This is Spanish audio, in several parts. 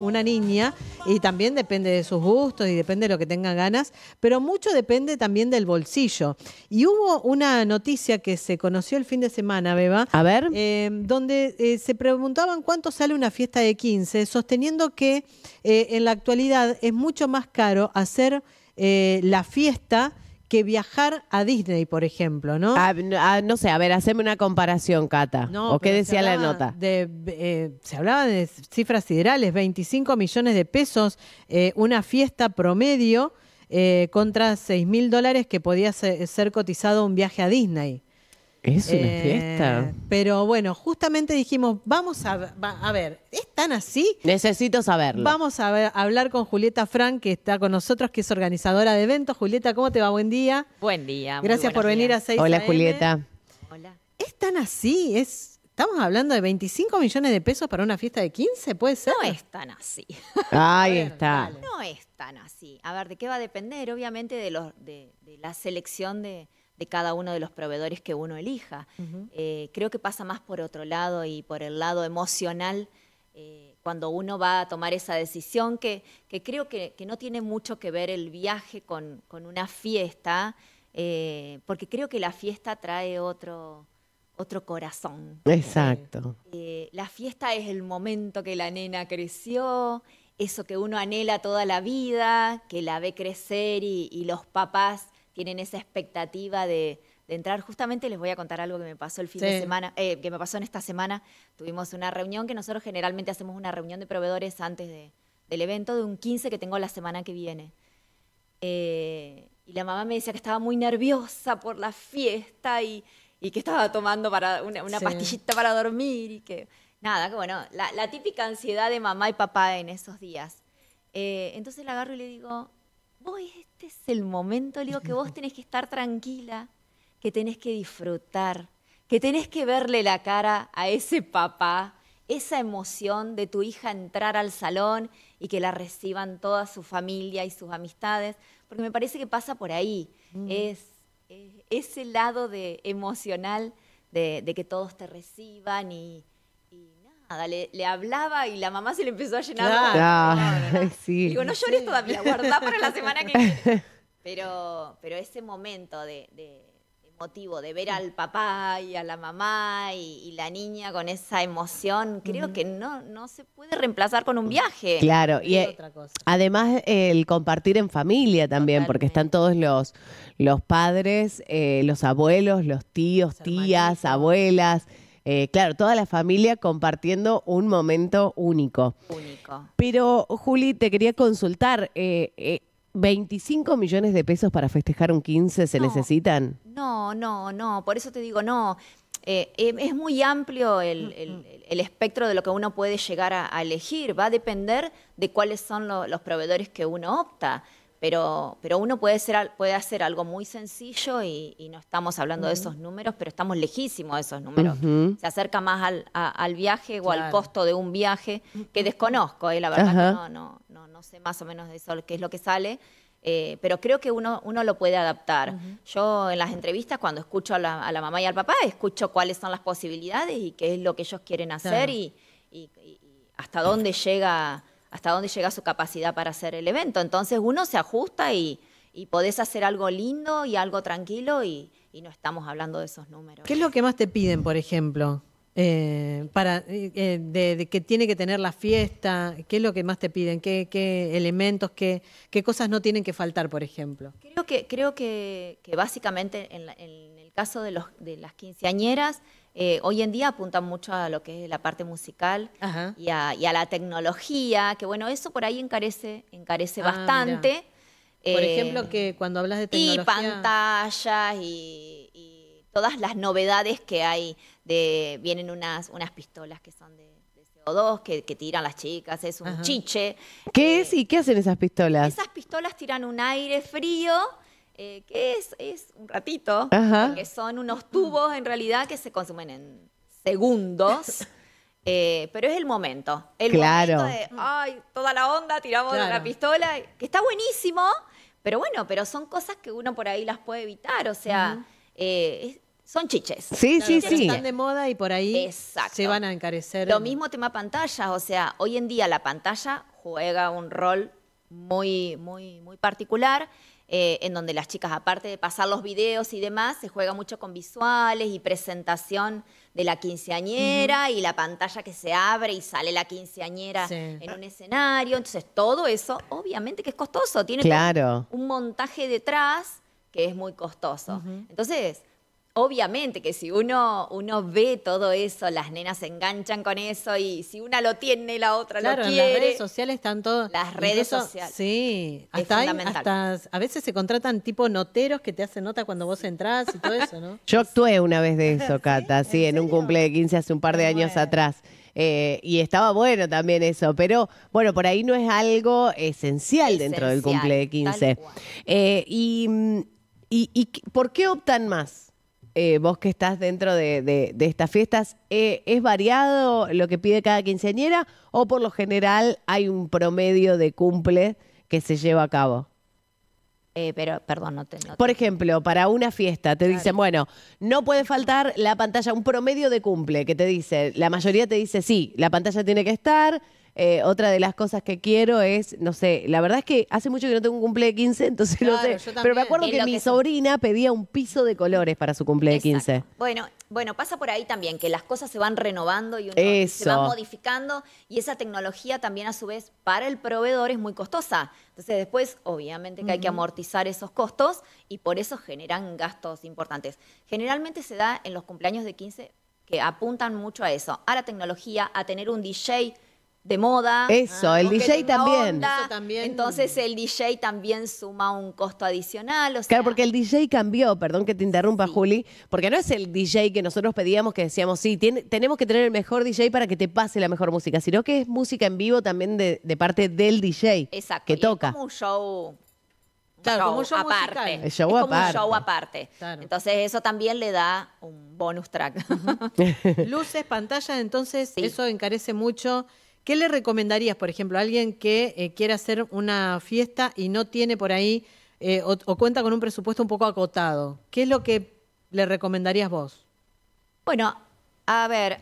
una niña y también depende de sus gustos y depende de lo que tenga ganas, pero mucho depende también del bolsillo. Y hubo una noticia que se conoció el fin de semana, Beba. A ver. Eh, donde eh, se preguntaban cuánto sale una fiesta de 15, sosteniendo que eh, en la actualidad es mucho más caro hacer la fiesta que viajar a Disney, por ejemplo, ¿no? Ah, ah, no sé, a ver, haceme una comparación, Cata. ¿O qué decía la nota? De, eh, se hablaba de cifras siderales, 25 millones de pesos, eh, una fiesta promedio eh, contra 6 mil dólares que podía ser cotizado un viaje a Disney. Es una eh, fiesta. Pero bueno, justamente dijimos, vamos a, ver, ¿es tan así? Necesito saberlo. Vamos a, hablar con Julieta Frank, que está con nosotros, que es organizadora de eventos. Julieta, ¿cómo te va? Buen día. Buen día. Gracias por venir a 6 Hola, Julieta. Hola. ¿Es tan así? estamos hablando de 25 millones de pesos para una fiesta de 15, ¿puede ser? No es tan así. Ahí está. No es tan así. A ver, ¿de qué va a depender? Obviamente de la selección de de cada uno de los proveedores que uno elija. Eh, creo que pasa más por otro lado y por el lado emocional eh, cuando uno va a tomar esa decisión, que, creo que, no tiene mucho que ver el viaje con, una fiesta, eh, porque creo que la fiesta trae otro, otro corazón. Exacto. la fiesta es el momento que la nena creció, eso que uno anhela toda la vida, que la ve crecer y, y los papás tienen esa expectativa de, entrar. Justamente les voy a contar algo que me pasó el fin de semana, eh, que me pasó en esta semana. Tuvimos una reunión que nosotros generalmente hacemos una reunión de proveedores antes del evento de un 15 que tengo la semana que viene. Eh, y la mamá me decía que estaba muy nerviosa por la fiesta y, que estaba tomando para una, pastillita para dormir y que nada, que bueno, la, típica ansiedad de mamá y papá en esos días. Eh, entonces la agarro y le digo, este es el momento, le que vos tenés que estar tranquila, que tenés que disfrutar, que tenés que verle la cara a ese papá, esa emoción de tu hija entrar al salón y que la reciban toda su familia y sus amistades, porque me parece que pasa por ahí, mm. es, ese lado de emocional de que todos te reciban y le, hablaba y la mamá se le empezó a llenar. Claro. No, Sí. Digo, no llores todavía, guardá para la semana que viene. Pero, pero ese momento de, de, motivo, de ver al papá y a la mamá y, la niña con esa emoción, creo que no, no se puede reemplazar con un viaje. Claro, y, e otra cosa. además el compartir en familia también, porque están todos los, los padres, eh, los abuelos, los tíos, tías, abuelas eh, claro, toda la familia compartiendo un momento único. Pero, Juli, te quería consultar. 25 eh, eh, millones de pesos para festejar un 15 se necesitan. No, no, no, por eso te digo, no. Em, es muy amplio mm, mm. el, espectro de lo que uno puede llegar a, elegir, va a depender de cuáles son los proveedores que uno opta. Pero, pero uno puede, ser, puede hacer algo muy sencillo y, no estamos hablando de esos números, pero estamos lejísimos de esos números. Se acerca más al, al viaje o al costo de un viaje que desconozco, eh, la verdad que no, sé más o menos de eso qué es lo que sale. Eh, pero creo que uno, uno lo puede adaptar. Yo en las entrevistas, cuando escucho a la, mamá y al papá, escucho cuáles son las posibilidades y qué es lo que ellos quieren hacer y, hasta dónde llega hasta dónde llega su capacidad para hacer el evento. Entonces uno se ajusta y, podés hacer algo lindo y algo tranquilo y, no estamos hablando de esos números. ¿Qué es lo que más te piden, por ejemplo? Eh, para eh, eh, de, que tiene que tener la fiesta, ¿qué es lo que más te piden? ¿Qué, elementos, qué, qué, cosas no tienen que faltar, por ejemplo? Creo que, creo que, básicamente en, la, el caso de, los, de las quinceañeras, eh, hoy en día apuntan mucho a lo que es la parte musical y a, la tecnología, que bueno, eso por ahí encarece, encarece ah, bastante. por eh, ejemplo, que cuando hablas de tecnología... Y pantallas y, todas las novedades que hay. De, vienen unas, unas pistolas que son de, CO2, que, tiran las chicas, es un chiche. ¿Qué es y qué hacen esas pistolas? Esas pistolas tiran un aire frío eh, que es, es, un ratito, que son unos tubos en realidad que se consumen en segundos. Eh, pero es el momento. El momento de, ay, toda la onda, tiramos la pistola, que está buenísimo, pero bueno, pero son cosas que uno por ahí las puede evitar, o sea, eh, son chiches. Sí, sí, sí. Están de moda y por ahí se van a encarecer. Lo mismo tema pantallas, o sea, hoy en día la pantalla juega un rol muy, muy, muy particular. Eh, en donde las chicas, aparte de pasar los videos y demás, se juega mucho con visuales y presentación de la quinceañera y la pantalla que se abre y sale la quinceañera en un escenario. Entonces, todo eso, obviamente que es costoso, tiene un montaje detrás que es muy costoso. Entonces, obviamente que si uno, uno ve todo eso, las nenas se enganchan con eso y si una lo tiene, la otra lo quiere. Las redes sociales están todas. Las redes sociales. Sí, es a veces se contratan tipo noteros que te hacen nota cuando vos entras y todo eso, ¿no? Yo actué una vez de eso, Cata, sí, en, un cumple de 15 hace un par de años atrás. Eh, y estaba bueno también eso, pero bueno, por ahí no es algo esencial, dentro del cumple de 15. Eh, ¿Y por qué optan más? Eh, vos que estás dentro de, estas fiestas, eh, ¿es variado lo que pide cada quinceañera o por lo general hay un promedio de cumple que se lleva a cabo? Eh, pero, perdón, no tengo... Por ejemplo, para una fiesta te dicen, bueno, no puede faltar la pantalla, un promedio de cumple que te dice, la mayoría te dice, sí, la pantalla tiene que estar, eh, otra de las cosas que quiero es, no sé, la verdad es que hace mucho que no tengo un cumple de 15, entonces lo sé. pero me acuerdo que, mi sobrina pedía un piso de colores para su cumple de 15. Bueno, bueno, pasa por ahí también, que las cosas se van renovando y se van modificando y esa tecnología también a su vez para el proveedor es muy costosa. Entonces después, obviamente que hay que amortizar esos costos y por eso generan gastos importantes. Generalmente se da en los cumpleaños de 15 que apuntan mucho a eso, a la tecnología, a tener un DJ de moda. Eso, el DJ también. Entonces el DJ también suma un costo adicional. claro, porque el DJ cambió, perdón que te interrumpa, Juli, porque no es el DJ que nosotros pedíamos que decíamos, sí, tenemos que tener el mejor DJ para que te pase la mejor música, sino que es música en vivo también de, parte del DJ Exacto. que toca. Es como un show. aparte. es como un show aparte. Entonces eso también le da un bonus track. Luces, pantallas, entonces eso encarece mucho ¿Qué le recomendarías, por ejemplo, a alguien que eh, quiere hacer una fiesta y no tiene por ahí eh, o, cuenta con un presupuesto un poco acotado? ¿Qué es lo que le recomendarías vos? Bueno, a ver,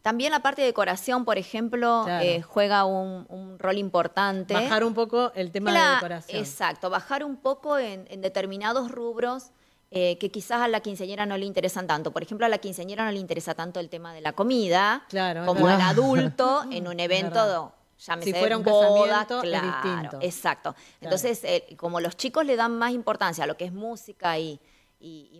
también la parte de decoración, por ejemplo, eh, juega un, rol importante. Bajar un poco el tema la, decoración. Exacto, bajar un poco en determinados rubros eh, que quizás a la quinceañera no le interesan tanto. Por ejemplo, a la quinceañera no le interesa tanto el tema de la comida como al adulto en un evento si fuera un casamiento, claro, Exacto. Entonces, eh, como los chicos le dan más importancia a lo que es música y,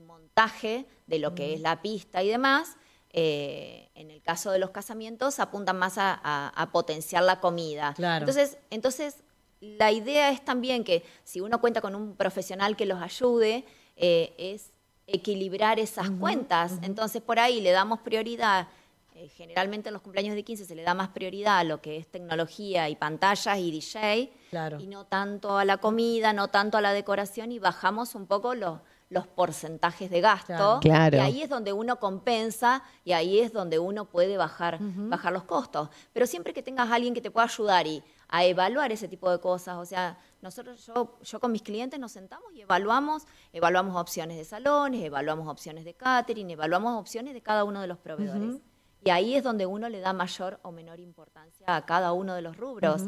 montaje de lo que mm. es la pista y demás, eh, en el caso de los casamientos apuntan más a, potenciar la comida. Entonces, entonces, la idea es también que si uno cuenta con un profesional que los ayude, eh, es equilibrar esas cuentas. Entonces, por ahí le damos prioridad. Eh, generalmente en los cumpleaños de 15 se le da más prioridad a lo que es tecnología y pantallas y DJ, y no tanto a la comida, no tanto a la decoración, y bajamos un poco los, los porcentajes de gasto. Y ahí es donde uno compensa y ahí es donde uno puede bajar, bajar los costos. Pero siempre que tengas a alguien que te pueda ayudar y a evaluar ese tipo de cosas. O sea, nosotros, yo, yo con mis clientes nos sentamos y evaluamos, evaluamos opciones de salones, evaluamos opciones de catering, evaluamos opciones de cada uno de los proveedores. Y ahí es donde uno le da mayor o menor importancia a cada uno de los rubros.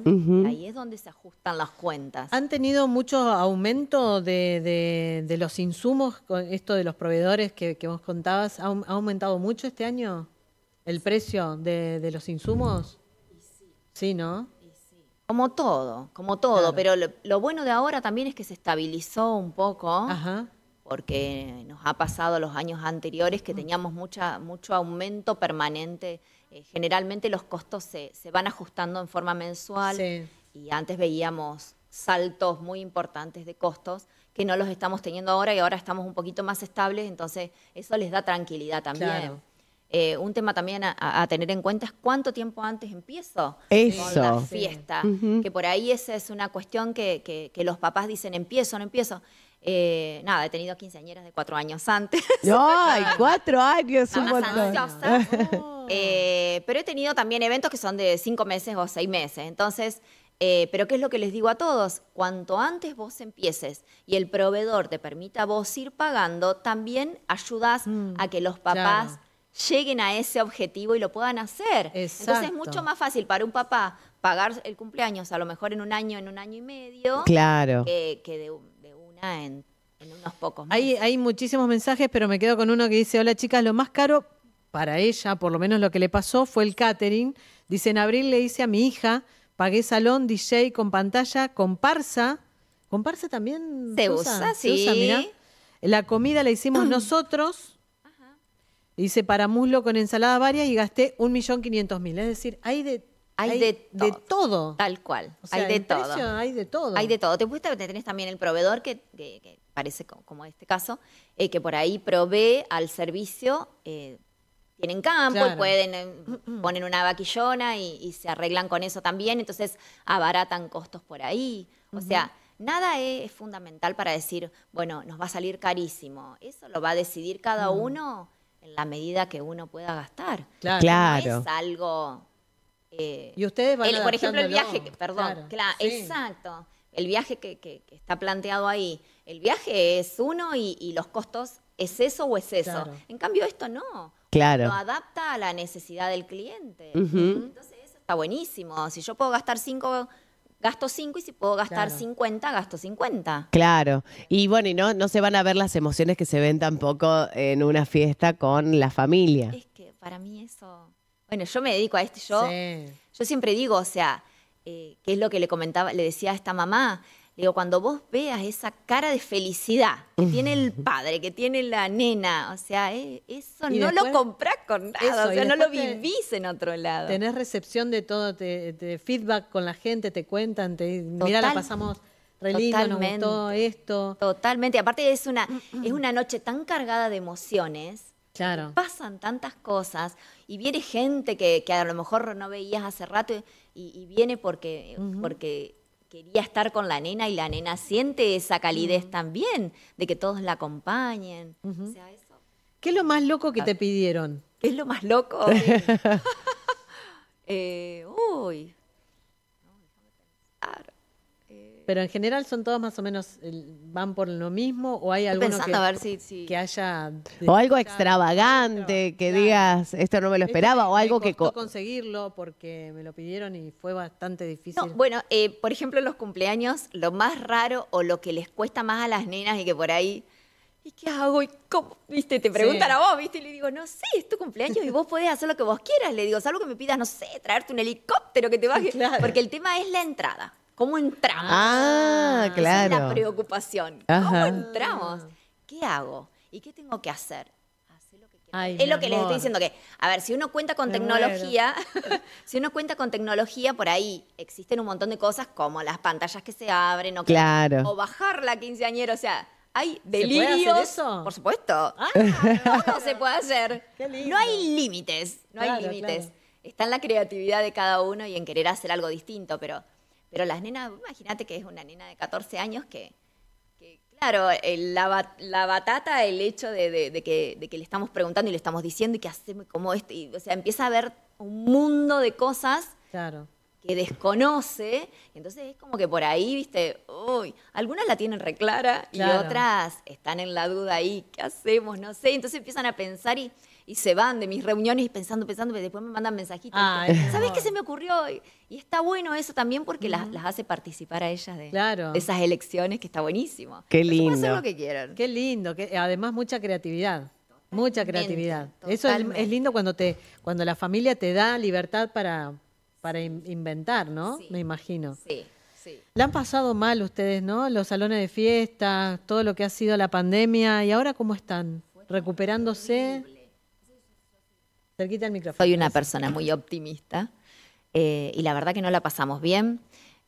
ahí es donde se ajustan las cuentas. ¿Han tenido mucho aumento de, los insumos, con esto de los proveedores que, vos contabas? ¿Ha, aumentado mucho este año el precio de, de los insumos? Sí, ¿no? Como todo, como todo, pero lo, bueno de ahora también es que se estabilizó un poco, porque nos ha pasado los años anteriores que teníamos mucha, mucho aumento permanente. Eh, generalmente los costos se, se, van ajustando en forma mensual y antes veíamos saltos muy importantes de costos que no los estamos teniendo ahora y ahora estamos un poquito más estables, entonces eso les da tranquilidad también. Claro. Eh, un tema también a, tener en cuenta es cuánto tiempo antes empiezo con la fiesta. Que por ahí esa es una cuestión que, los papás dicen, empiezo, no empiezo. Eh, nada, he tenido quinceañeras de cuatro años antes. ¡Ay, cuatro años! montón. eh, pero he tenido también eventos que son de cinco meses o seis meses. Entonces, eh, pero ¿qué es lo que les digo a todos? Cuanto antes vos empieces y el proveedor te permita vos ir pagando, también ayudas mm. a que los papás lleguen a ese objetivo y lo puedan hacer. Entonces es mucho más fácil para un papá pagar el cumpleaños a lo mejor en un año, en un año y medio, claro. que, de, una en unos pocos hay, hay, muchísimos mensajes, pero me quedo con uno que dice, hola chicas, lo más caro para ella, por lo menos lo que le pasó, fue el catering. Dice, en abril le hice a mi hija, pagué salón, DJ con pantalla, ¿con ¿Comparsa también? ¿Se usa? sí. la comida la hicimos nosotros. Hice para muslo con ensalada varia y gasté 1.500.000. Es decir, hay de hay, de, todo. de, todo. Tal cual. hay de todo. hay de todo. Hay de todo. Te tenés también el proveedor que, parece como este caso, eh, que por ahí provee al servicio, eh, tienen campo y pueden, eh, ponen una vaquillona y, se arreglan con eso también, entonces abaratan costos por ahí. O sea, nada es, fundamental para decir, bueno, nos va a salir carísimo. Eso lo va a decidir cada uno en la medida que uno pueda gastar. Claro. es algo... Eh, y ustedes van Por ejemplo, el viaje, perdón, claro, exacto. El viaje que, está planteado ahí. El viaje es uno y, los costos es eso o es eso. En cambio, esto no. Claro. Lo adapta a la necesidad del cliente. Entonces, eso está buenísimo. Si yo puedo gastar cinco gasto 5 y si puedo gastar 50, gasto 50. Claro. Y bueno, y no, no se van a ver las emociones que se ven tampoco en una fiesta con la familia. Es que para mí eso... Bueno, yo me dedico a esto. Yo, yo siempre digo, o sea, qué eh, que es lo que le comentaba, le decía a esta mamá, digo, cuando vos veas esa cara de felicidad que tiene el padre, que tiene la nena, o sea, eh, eso no lo comprás con nada, o sea, no lo vivís en otro lado. Tenés recepción de todo, te, feedback con la gente, te cuentan, te, dicen, mirá, la pasamos re lindo, esto. Totalmente, aparte es una, es una noche tan cargada de emociones Claro. Pasan tantas cosas y viene gente que, que, a lo mejor no veías hace rato y, viene porque, porque quería estar con la nena y la nena siente esa calidez también, de que todos la acompañen. ¿Qué es lo más loco que ah. te pidieron? ¿Qué es lo más loco? Eh, Pero en general son todos más o menos, van por lo mismo o hay algo que, haya... O algo extravagante, que digas, esto no me lo esperaba, o algo que... conseguirlo porque me lo pidieron y fue bastante difícil. bueno, eh, por ejemplo, los cumpleaños, lo más raro o lo que les cuesta más a las nenas y que por ahí... ¿Y qué hago? ¿Y cómo? ¿Viste? Te preguntan a vos, ¿viste? Y le digo, no sé, es tu cumpleaños y vos podés hacer lo que vos quieras. Le digo, algo que me pidas, no sé, traerte un helicóptero que te baje. Porque el tema es la entrada. ¿Cómo entramos? Ah, claro. es la preocupación. ¿Cómo entramos? ¿Qué hago? ¿Y qué tengo que hacer? es lo que les estoy diciendo que, a ver, si uno cuenta con tecnología, si uno cuenta con tecnología, por ahí existen un montón de cosas como las pantallas que se abren o, bajar la quinceañera, o sea, hay delirios. ¿Se puede hacer eso? Por supuesto. Ah, no, se puede hacer. No hay límites, no hay límites. Está en la creatividad de cada uno y en querer hacer algo distinto, pero pero las nenas, imagínate que es una nena de 14 años que, claro, la, batata, el hecho de, que, le estamos preguntando y le estamos diciendo y que hacemos, como este, y, o sea, empieza a ver un mundo de cosas. que desconoce, entonces es como que por ahí, viste, uy, algunas la tienen reclara y otras están en la duda ahí, ¿qué hacemos? No sé, entonces empiezan a pensar y, y se van de mis reuniones y pensando, pensando, pero después me mandan mensajitos. ¿Sabes qué se me ocurrió Y está bueno eso también porque las, hace participar a ellas de, esas elecciones que está buenísimo. Qué lindo. lo que quieran. Qué lindo, que, además mucha creatividad. mucha creatividad. Eso es, lindo cuando te cuando la familia te da libertad para, para inventar, ¿no? Me imagino. Sí. Sí. La han pasado mal ustedes, ¿no? Los salones de fiestas, todo lo que ha sido la pandemia. ¿Y ahora cómo están? ¿Recuperándose? Cerquita el micrófono. Soy una persona muy optimista eh, y la verdad que no la pasamos bien.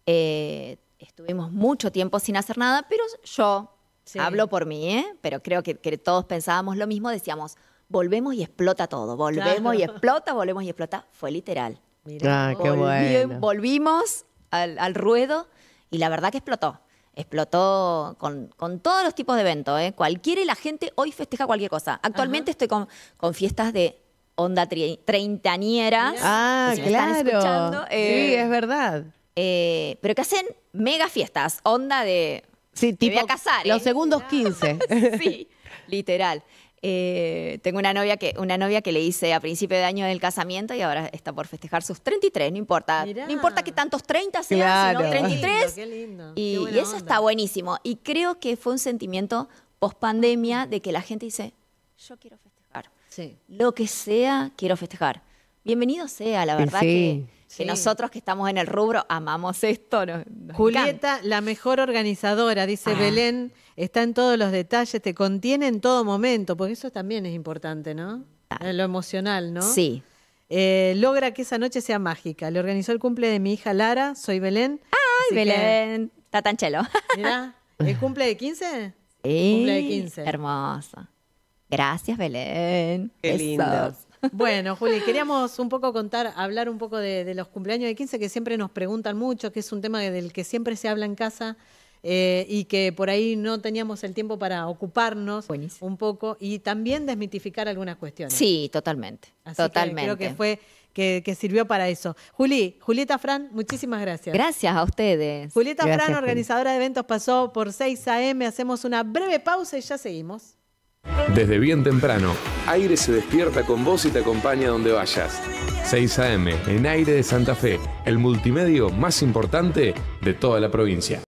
Eh, estuvimos mucho tiempo sin hacer nada, pero yo hablo por mí, ¿eh? pero creo que, todos pensábamos lo mismo, decíamos, volvemos y explota todo, volvemos y explota, volvemos y explota. Fue literal. Ah, qué bueno. Volvimos al, ruedo y la verdad que explotó. Explotó con, todos los tipos de eventos. ¿eh? Cualquiera y la gente hoy festeja cualquier cosa. Actualmente estoy con fiestas de onda treintañeras. Ah, claro. escuchando, sí, es eh, verdad. Eh, pero que hacen mega fiestas, onda de... Sí, tipo, a casar, los ¿eh? segundos 15. sí, literal. tengo una novia que una novia que le hice a principio de año del casamiento y ahora está por festejar sus 33, no importa. No importa que tantos 30 sean, sino 33. Y, eso está buenísimo. Y creo que fue un sentimiento post pandemia de que la gente dice, yo quiero festejar. Lo que sea, quiero festejar. Bienvenido sea, la verdad que, nosotros que estamos en el rubro amamos esto. Julieta, la mejor organizadora, dice ah. Belén, está en todos los detalles, te contiene en todo momento, porque eso también es importante, ¿no? Ah. Lo emocional, ¿no? Sí. Eh, logra que esa noche sea mágica. Le organizó el cumple de mi hija Lara, soy Belén. ¡Ay, Belén! Tatanchelo. chelo. ¿el cumple de 15? Sí. Cumple de 15. Hermoso. Gracias, Belén. Qué lindo. Bueno, Juli, queríamos un poco contar, hablar un poco de, los cumpleaños de 15 que siempre nos preguntan mucho, que es un tema del que siempre se habla en casa eh, y que por ahí no teníamos el tiempo para ocuparnos un poco y también desmitificar algunas cuestiones. Sí, totalmente. Así totalmente. creo que fue que, sirvió para eso. Juli, Julieta Fran, muchísimas gracias. Gracias a ustedes. Julieta Fran, organizadora de eventos, pasó por 6 AM. Hacemos una breve pausa y ya seguimos. Desde bien temprano, Aire se despierta con vos y te acompaña donde vayas. 6 AM en Aire de Santa Fe, el multimedio más importante de toda la provincia.